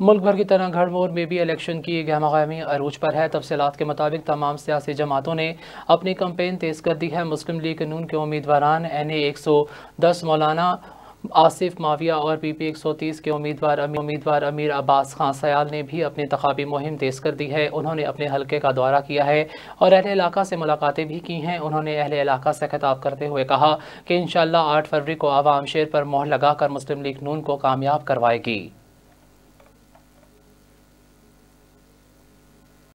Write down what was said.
मुल्क भर की तरह मोर में भी इलेक्शन की गहमागहमी अरूज पर है तफसलत के मुताबिक तमाम सियासी जमातों ने अपनी कंपेन तेज़ कर दी है मुस्लिम लीग नून के उम्मीदवार एन ए एक सौ दस मौलाना आसिफ माविया और पी पी एक सौ तीस के उम्मीदवार उम्मीदवार अमीर अब्बास खान सयाल ने भी अपनी तखाबी मुहिम तेज़ कर दी है उन्होंने अपने हलके का दौरा किया है और अहल इलाका से मुलाकातें भी की हैं उन्होंने अहल इलाका से खिताब करते हुए कहा कि इन शाला आठ फरवरी को आवाम शेर पर मोहर लगाकर मुस्लिम लीग नून को कामयाब करवाएगी